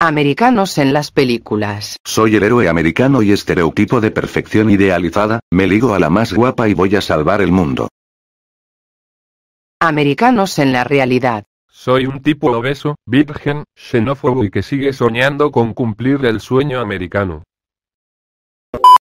americanos en las películas. Soy el héroe americano y estereotipo de perfección idealizada, me ligo a la más guapa y voy a salvar el mundo. Americanos en la realidad. Soy un tipo obeso, virgen, xenófobo y que sigue soñando con cumplir el sueño americano.